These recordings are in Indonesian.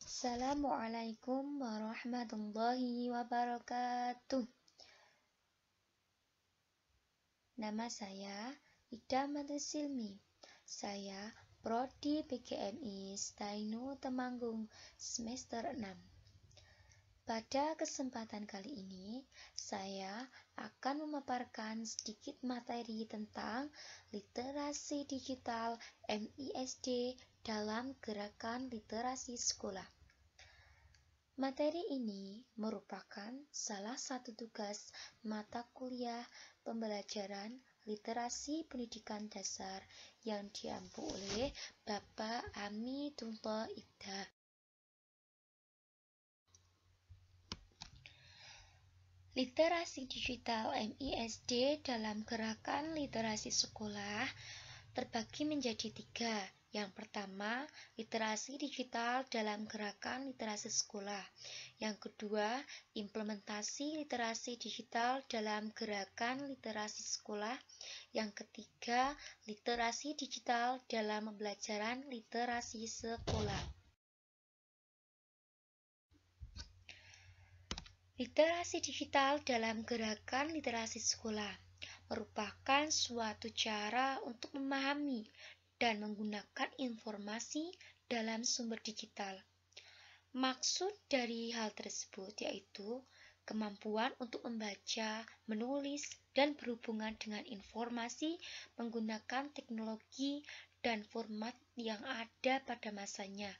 Assalamualaikum warahmatullahi wabarakatuh. Nama saya Ida Silmi. Saya Prodi PGNI Stainu Temanggung semester 6. Pada kesempatan kali ini, saya akan memaparkan sedikit materi tentang literasi digital MISD dalam gerakan literasi sekolah. Materi ini merupakan salah satu tugas mata kuliah pembelajaran literasi pendidikan dasar yang diampu oleh Bapak Ami Tumpo Ida. Literasi digital MISD dalam gerakan literasi sekolah terbagi menjadi tiga, yang pertama, literasi digital dalam gerakan literasi sekolah. Yang kedua, implementasi literasi digital dalam gerakan literasi sekolah. Yang ketiga, literasi digital dalam pembelajaran literasi sekolah. Literasi digital dalam gerakan literasi sekolah merupakan suatu cara untuk memahami dan menggunakan informasi dalam sumber digital. Maksud dari hal tersebut yaitu kemampuan untuk membaca, menulis, dan berhubungan dengan informasi menggunakan teknologi dan format yang ada pada masanya,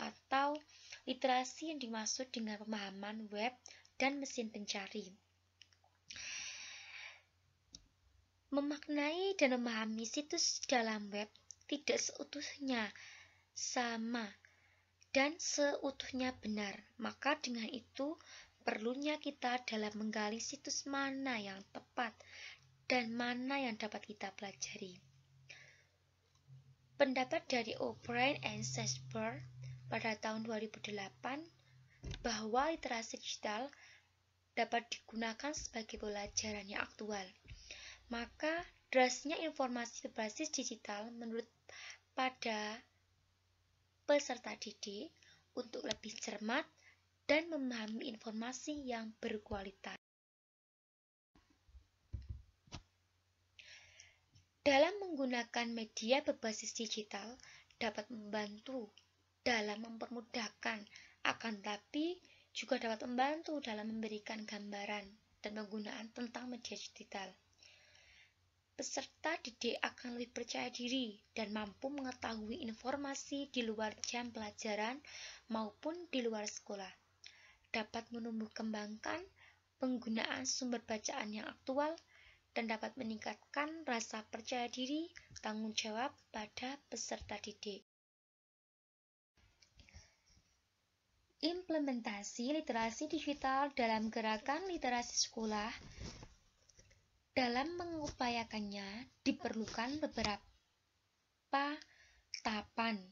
atau literasi yang dimaksud dengan pemahaman web dan mesin pencari. Memaknai dan memahami situs dalam web tidak seutuhnya sama dan seutuhnya benar. Maka dengan itu perlunya kita dalam menggali situs mana yang tepat dan mana yang dapat kita pelajari. Pendapat dari O'Brien and Sesberg pada tahun 2008 bahwa literasi digital dapat digunakan sebagai pelajaran yang aktual. Maka Derasnya informasi berbasis digital menurut pada peserta didik untuk lebih cermat dan memahami informasi yang berkualitas. Dalam menggunakan media berbasis digital dapat membantu dalam mempermudahkan, akan tapi juga dapat membantu dalam memberikan gambaran dan penggunaan tentang media digital. Peserta didik akan lebih percaya diri dan mampu mengetahui informasi di luar jam pelajaran maupun di luar sekolah. Dapat menumbuh kembangkan penggunaan sumber bacaan yang aktual dan dapat meningkatkan rasa percaya diri tanggung jawab pada peserta didik. Implementasi literasi digital dalam gerakan literasi sekolah dalam mengupayakannya diperlukan beberapa tahapan.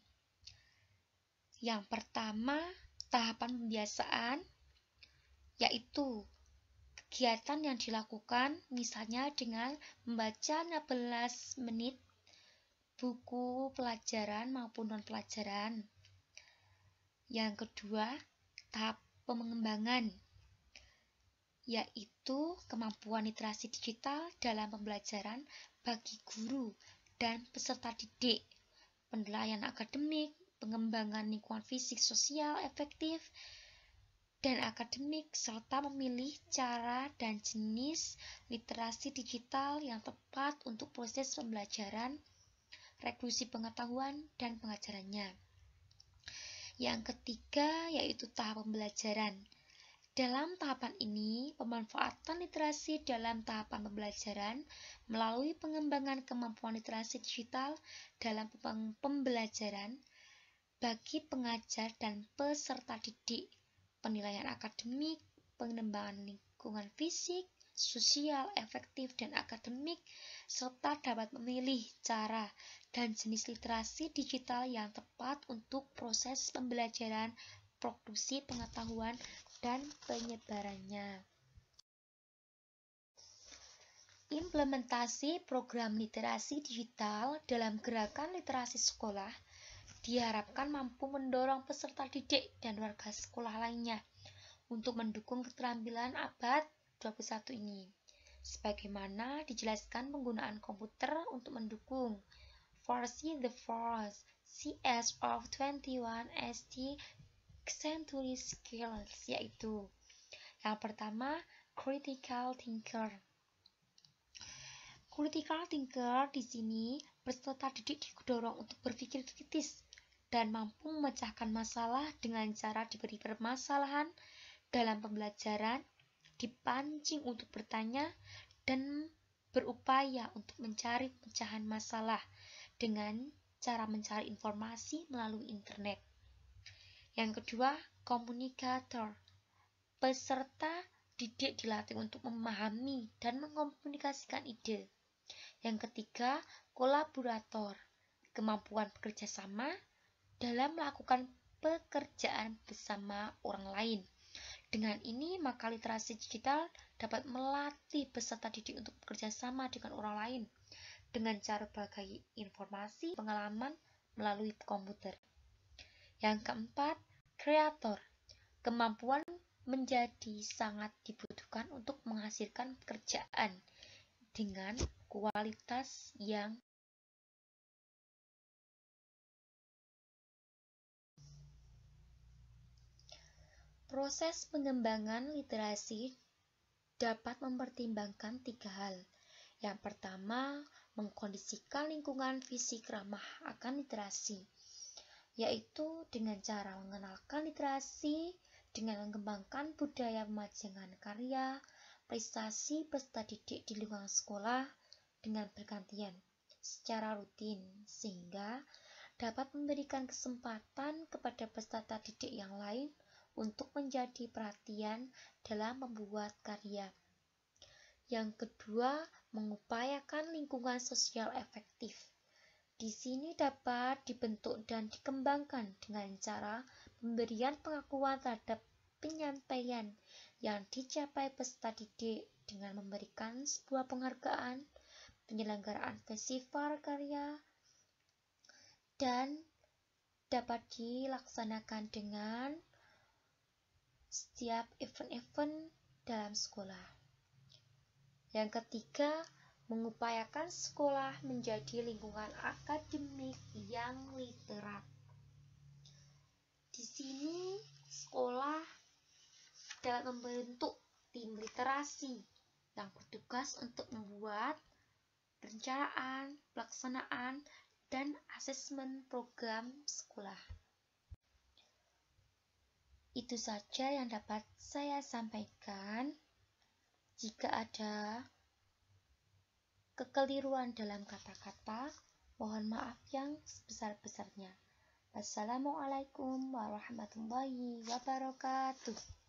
Yang pertama, tahapan pembiasaan, yaitu kegiatan yang dilakukan misalnya dengan membaca 16 menit buku pelajaran maupun non pelajaran. Yang kedua, tahap pengembangan yaitu kemampuan literasi digital dalam pembelajaran bagi guru dan peserta didik, penilaian akademik, pengembangan lingkungan fisik sosial efektif, dan akademik, serta memilih cara dan jenis literasi digital yang tepat untuk proses pembelajaran, reklusi pengetahuan, dan pengajarannya. Yang ketiga yaitu tahap pembelajaran dalam tahapan ini, pemanfaatan literasi dalam tahapan pembelajaran melalui pengembangan kemampuan literasi digital dalam pembelajaran bagi pengajar dan peserta didik, penilaian akademik, pengembangan lingkungan fisik, sosial, efektif, dan akademik, serta dapat memilih cara dan jenis literasi digital yang tepat untuk proses pembelajaran, produksi pengetahuan, dan penyebarannya. Implementasi program literasi digital dalam gerakan literasi sekolah diharapkan mampu mendorong peserta didik dan warga sekolah lainnya untuk mendukung keterampilan abad 21 ini. Sebagaimana dijelaskan penggunaan komputer untuk mendukung Foresee the Force CS of 21 ST accentually skills yaitu yang pertama critical thinker. Critical thinker di sini peserta didik didorong untuk berpikir kritis dan mampu memecahkan masalah dengan cara diberi permasalahan dalam pembelajaran, dipancing untuk bertanya, dan berupaya untuk mencari pecahan masalah dengan cara mencari informasi melalui internet. Yang kedua, komunikator. Peserta didik dilatih untuk memahami dan mengkomunikasikan ide. Yang ketiga, kolaborator. Kemampuan bekerja sama dalam melakukan pekerjaan bersama orang lain. Dengan ini, maka literasi digital dapat melatih peserta didik untuk bekerja sama dengan orang lain dengan cara berbagai informasi pengalaman melalui komputer. Yang keempat, kreator. Kemampuan menjadi sangat dibutuhkan untuk menghasilkan pekerjaan dengan kualitas yang Proses pengembangan literasi dapat mempertimbangkan tiga hal. Yang pertama, mengkondisikan lingkungan fisik ramah akan literasi yaitu dengan cara mengenalkan literasi, dengan mengembangkan budaya pemajangan karya, prestasi peserta didik di lingkungan sekolah dengan bergantian secara rutin sehingga dapat memberikan kesempatan kepada peserta didik yang lain untuk menjadi perhatian dalam membuat karya. Yang kedua, mengupayakan lingkungan sosial efektif. Di sini dapat dibentuk dan dikembangkan dengan cara pemberian pengakuan terhadap penyampaian yang dicapai peserta didik dengan memberikan sebuah penghargaan, penyelenggaraan festival karya, dan dapat dilaksanakan dengan setiap event-event dalam sekolah. Yang ketiga, mengupayakan sekolah menjadi lingkungan akademik yang literat. Di sini sekolah dapat membentuk tim literasi yang bertugas untuk membuat perencanaan, pelaksanaan, dan asesmen program sekolah. Itu saja yang dapat saya sampaikan. Jika ada kekeliruan dalam kata-kata, mohon maaf yang sebesar-besarnya. Wassalamualaikum warahmatullahi wabarakatuh.